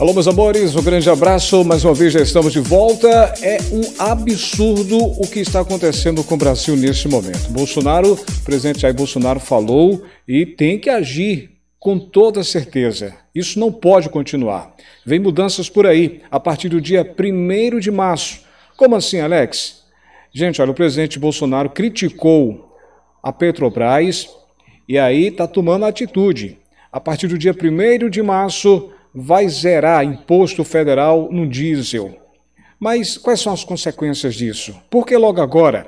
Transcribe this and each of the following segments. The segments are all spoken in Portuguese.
Alô, meus amores, um grande abraço. Mais uma vez já estamos de volta. É um absurdo o que está acontecendo com o Brasil neste momento. Bolsonaro, o presidente Jair Bolsonaro falou e tem que agir com toda certeza. Isso não pode continuar. Vem mudanças por aí a partir do dia 1 de março. Como assim, Alex? Gente, olha, o presidente Bolsonaro criticou a Petrobras e aí está tomando atitude. A partir do dia 1 de março, vai zerar imposto federal no diesel. Mas quais são as consequências disso? Por que logo agora?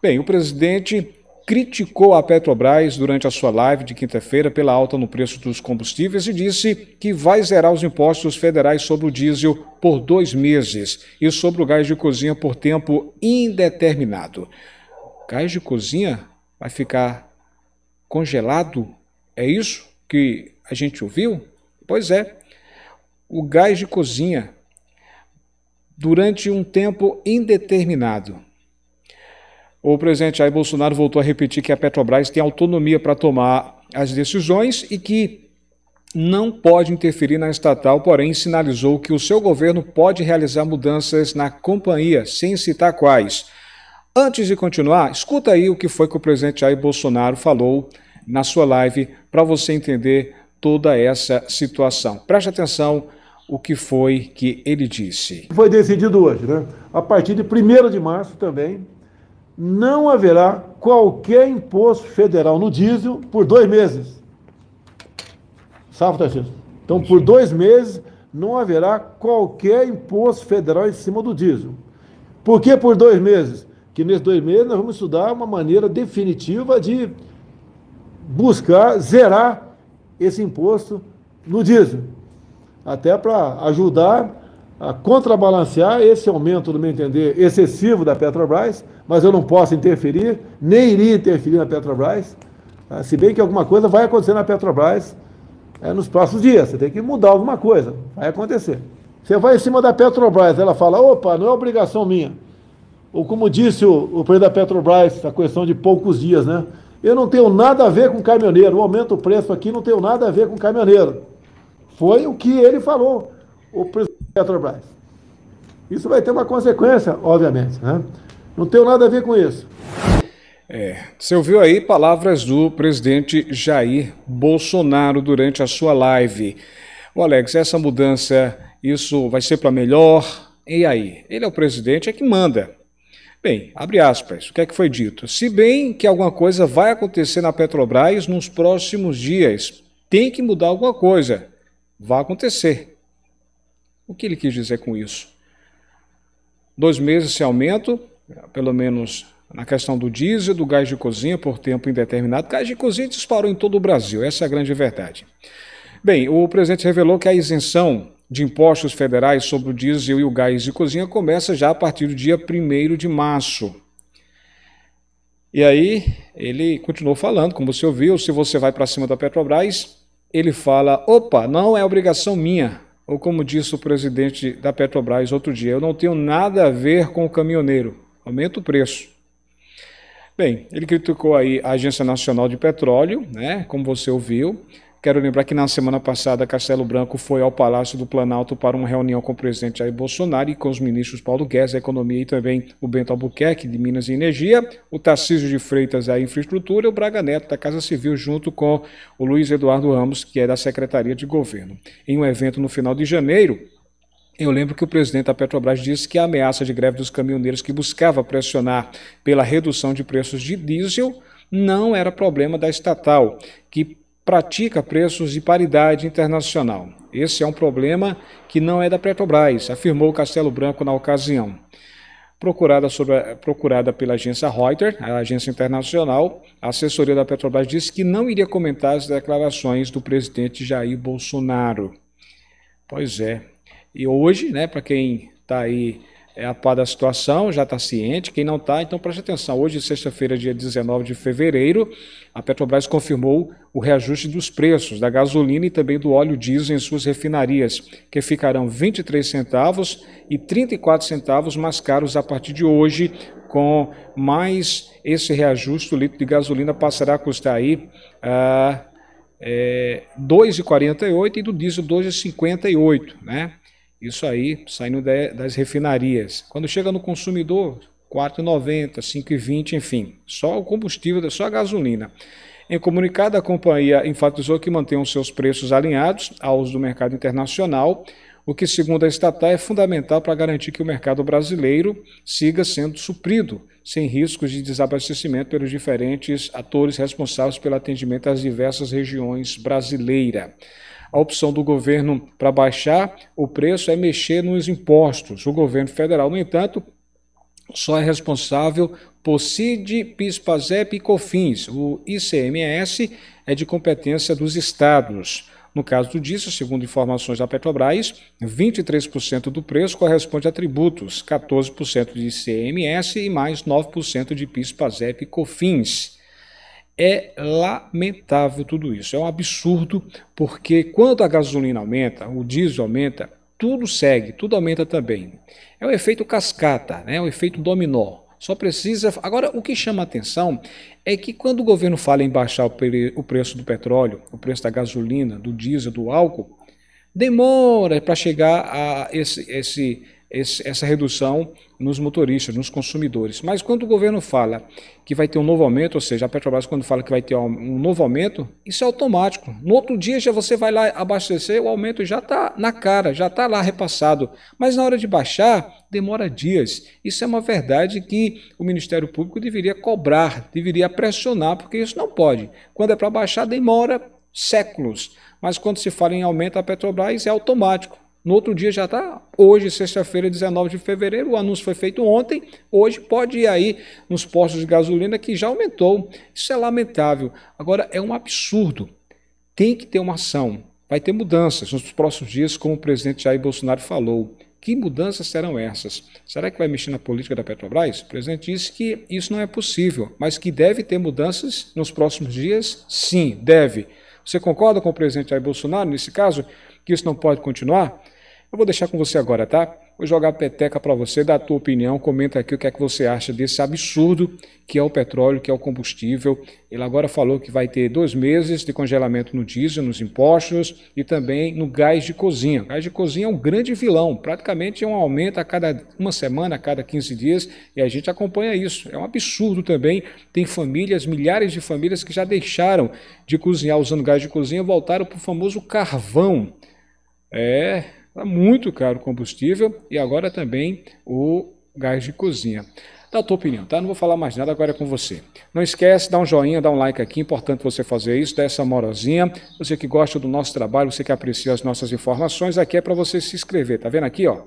Bem, o presidente criticou a Petrobras durante a sua live de quinta-feira pela alta no preço dos combustíveis e disse que vai zerar os impostos federais sobre o diesel por dois meses e sobre o gás de cozinha por tempo indeterminado. Gás de cozinha vai ficar congelado? É isso que a gente ouviu? Pois é, o gás de cozinha durante um tempo indeterminado. O presidente Jair Bolsonaro voltou a repetir que a Petrobras tem autonomia para tomar as decisões e que não pode interferir na estatal, porém sinalizou que o seu governo pode realizar mudanças na companhia, sem citar quais. Antes de continuar, escuta aí o que foi que o presidente Jair Bolsonaro falou na sua live para você entender toda essa situação. Preste atenção o que foi que ele disse. Foi decidido hoje, né? A partir de 1 de março também não haverá qualquer imposto federal no diesel por dois meses. Salve, Tarcísio. Então, por dois meses não haverá qualquer imposto federal em cima do diesel. Por que por dois meses? Que nesses dois meses nós vamos estudar uma maneira definitiva de buscar zerar esse imposto no diesel, até para ajudar a contrabalancear esse aumento, no meu entender, excessivo da Petrobras, mas eu não posso interferir, nem iria interferir na Petrobras, ah, se bem que alguma coisa vai acontecer na Petrobras é, nos próximos dias, você tem que mudar alguma coisa, vai acontecer. Você vai em cima da Petrobras, ela fala, opa, não é obrigação minha. Ou como disse o, o presidente da Petrobras, a questão de poucos dias, né? Eu não tenho nada a ver com caminhoneiro. O aumento do preço aqui não tem nada a ver com caminhoneiro. Foi o que ele falou, o presidente da Petrobras. Isso vai ter uma consequência, obviamente. Né? Não tem nada a ver com isso. É, você ouviu aí palavras do presidente Jair Bolsonaro durante a sua live. O Alex, essa mudança, isso vai ser para melhor? E aí? Ele é o presidente, é que manda. Bem, abre aspas, o que é que foi dito? Se bem que alguma coisa vai acontecer na Petrobras nos próximos dias, tem que mudar alguma coisa. Vai acontecer. O que ele quis dizer com isso? Dois meses sem aumento, pelo menos na questão do diesel, do gás de cozinha por tempo indeterminado. Gás de cozinha disparou em todo o Brasil, essa é a grande verdade. Bem, o presidente revelou que a isenção de impostos federais sobre o diesel e o gás de cozinha começa já a partir do dia 1 de março. E aí ele continuou falando, como você ouviu, se você vai para cima da Petrobras, ele fala: opa, não é obrigação minha. Ou como disse o presidente da Petrobras outro dia, eu não tenho nada a ver com o caminhoneiro. Aumenta o preço. Bem, ele criticou aí a Agência Nacional de Petróleo, né? Como você ouviu, Quero lembrar que na semana passada Castelo Branco foi ao Palácio do Planalto para uma reunião com o presidente Jair Bolsonaro e com os ministros Paulo Guedes, da Economia e também o Bento Albuquerque, de Minas e Energia, o Tarcísio de Freitas, da Infraestrutura e o Braga Neto, da Casa Civil, junto com o Luiz Eduardo Ramos, que é da Secretaria de Governo. Em um evento no final de janeiro, eu lembro que o presidente da Petrobras disse que a ameaça de greve dos caminhoneiros que buscava pressionar pela redução de preços de diesel não era problema da estatal, que pratica preços de paridade internacional. Esse é um problema que não é da Petrobras, afirmou Castelo Branco na ocasião. Procurada, sobre, procurada pela agência Reuters, a agência internacional, a assessoria da Petrobras disse que não iria comentar as declarações do presidente Jair Bolsonaro. Pois é. E hoje, né, para quem está aí é a par da situação, já está ciente. Quem não está, então preste atenção. Hoje, sexta-feira, dia 19 de fevereiro, a Petrobras confirmou o reajuste dos preços da gasolina e também do óleo diesel em suas refinarias, que ficarão 23 centavos e 34 centavos mais caros a partir de hoje, com mais esse reajuste, o litro de gasolina passará a custar aí ah, é, 2,48 e do diesel 2,58, né? Isso aí saindo das refinarias. Quando chega no consumidor, 4,90, 5,20, enfim, só o combustível, só a gasolina. Em comunicado, a companhia enfatizou que mantém os seus preços alinhados aos do mercado internacional, o que, segundo a estatal, é fundamental para garantir que o mercado brasileiro siga sendo suprido, sem riscos de desabastecimento pelos diferentes atores responsáveis pelo atendimento às diversas regiões brasileiras. A opção do governo para baixar o preço é mexer nos impostos. O governo federal, no entanto, só é responsável por CID, PIS, PASEP e COFINS. O ICMS é de competência dos estados. No caso do diesel, segundo informações da Petrobras, 23% do preço corresponde a tributos, 14% de ICMS e mais 9% de PIS, PASEP e COFINS. É lamentável tudo isso, é um absurdo, porque quando a gasolina aumenta, o diesel aumenta, tudo segue, tudo aumenta também. É o efeito cascata, né? é o efeito dominó. Só precisa. Agora, o que chama atenção é que quando o governo fala em baixar o preço do petróleo, o preço da gasolina, do diesel, do álcool, demora para chegar a esse, esse, esse, essa redução nos motoristas, nos consumidores. Mas quando o governo fala que vai ter um novo aumento, ou seja, a Petrobras quando fala que vai ter um novo aumento, isso é automático. No outro dia já você vai lá abastecer, o aumento já está na cara, já está lá repassado. Mas na hora de baixar, demora dias. Isso é uma verdade que o Ministério Público deveria cobrar, deveria pressionar, porque isso não pode. Quando é para baixar, demora séculos. Mas quando se fala em aumento a Petrobras, é automático. No outro dia já está, hoje, sexta-feira, 19 de fevereiro, o anúncio foi feito ontem, hoje pode ir aí nos postos de gasolina que já aumentou. Isso é lamentável. Agora, é um absurdo. Tem que ter uma ação. Vai ter mudanças nos próximos dias, como o presidente Jair Bolsonaro falou. Que mudanças serão essas? Será que vai mexer na política da Petrobras? O presidente disse que isso não é possível, mas que deve ter mudanças nos próximos dias? Sim, deve. Você concorda com o presidente Jair Bolsonaro nesse caso? que isso não pode continuar? Eu vou deixar com você agora, tá? Vou jogar a peteca para você, dar a tua opinião, comenta aqui o que é que você acha desse absurdo que é o petróleo, que é o combustível. Ele agora falou que vai ter dois meses de congelamento no diesel, nos impostos e também no gás de cozinha. O gás de cozinha é um grande vilão, praticamente é um aumento a cada uma semana, a cada 15 dias, e a gente acompanha isso. É um absurdo também. Tem famílias, milhares de famílias que já deixaram de cozinhar usando gás de cozinha, voltaram para o famoso carvão. É, tá muito caro o combustível e agora também o gás de cozinha. Dá a tua opinião, tá? Não vou falar mais nada agora é com você. Não esquece, dá um joinha, dá um like aqui, importante você fazer isso, dá essa morozinha. Você que gosta do nosso trabalho, você que aprecia as nossas informações, aqui é para você se inscrever. Tá vendo aqui, ó?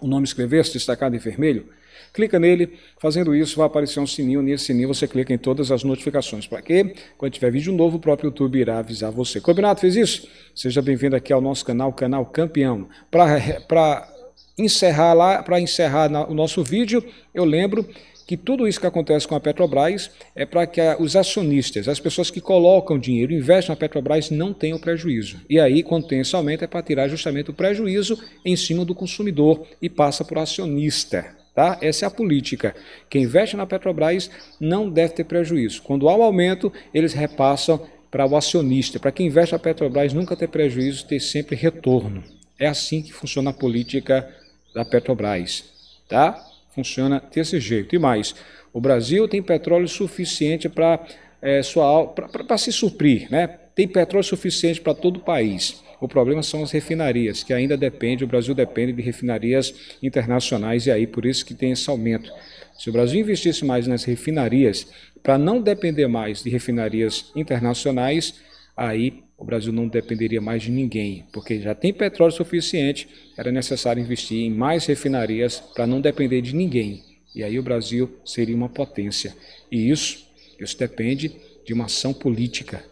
O nome inscrever-se destacado em vermelho. Clica nele, fazendo isso vai aparecer um sininho, nesse sininho você clica em todas as notificações, para que quando tiver vídeo novo o próprio YouTube irá avisar você. Combinado? Fez isso? Seja bem-vindo aqui ao nosso canal, Canal Campeão. Para encerrar lá, para encerrar na, o nosso vídeo, eu lembro que tudo isso que acontece com a Petrobras é para que os acionistas, as pessoas que colocam dinheiro, investem na Petrobras, não tenham prejuízo. E aí, quando tem esse aumento, é para tirar justamente o prejuízo em cima do consumidor e passa para o acionista. Tá? Essa é a política. Quem investe na Petrobras não deve ter prejuízo. Quando há um aumento, eles repassam para o acionista. Para quem investe na Petrobras, nunca ter prejuízo, ter sempre retorno. É assim que funciona a política da Petrobras. Tá? Funciona desse jeito. E mais, o Brasil tem petróleo suficiente para é, se suprir, né? tem petróleo suficiente para todo o país. O problema são as refinarias, que ainda depende, o Brasil depende de refinarias internacionais e aí por isso que tem esse aumento. Se o Brasil investisse mais nas refinarias, para não depender mais de refinarias internacionais, aí o Brasil não dependeria mais de ninguém, porque já tem petróleo suficiente, era necessário investir em mais refinarias para não depender de ninguém. E aí o Brasil seria uma potência. E isso, isso depende de uma ação política.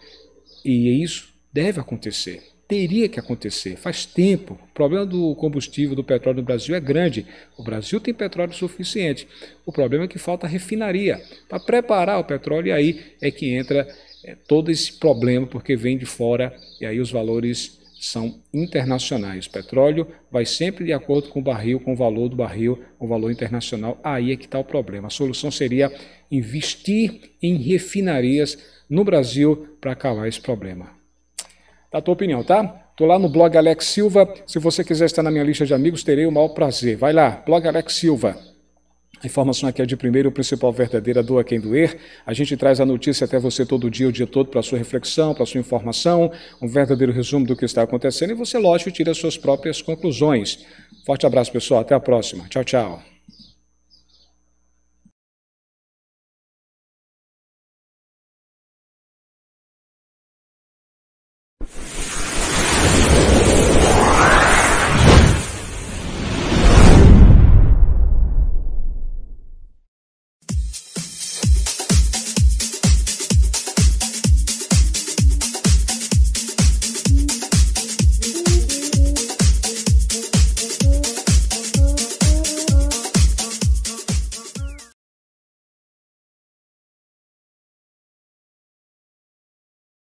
E isso deve acontecer teria que acontecer. Faz tempo. O problema do combustível, do petróleo no Brasil é grande. O Brasil tem petróleo suficiente. O problema é que falta refinaria para preparar o petróleo e aí é que entra eh, todo esse problema porque vem de fora e aí os valores são internacionais. O petróleo vai sempre de acordo com o barril, com o valor do barril, com o valor internacional. Aí é que está o problema. A solução seria investir em refinarias no Brasil para acabar esse problema. A tua opinião, tá? Estou lá no blog Alex Silva. Se você quiser estar na minha lista de amigos, terei o maior prazer. Vai lá, blog Alex Silva. A informação aqui é de primeiro, o principal verdadeira, doa quem doer. A gente traz a notícia até você todo dia, o dia todo, para sua reflexão, para sua informação, um verdadeiro resumo do que está acontecendo e você, lógico, tira as suas próprias conclusões. Forte abraço, pessoal. Até a próxima. Tchau, tchau.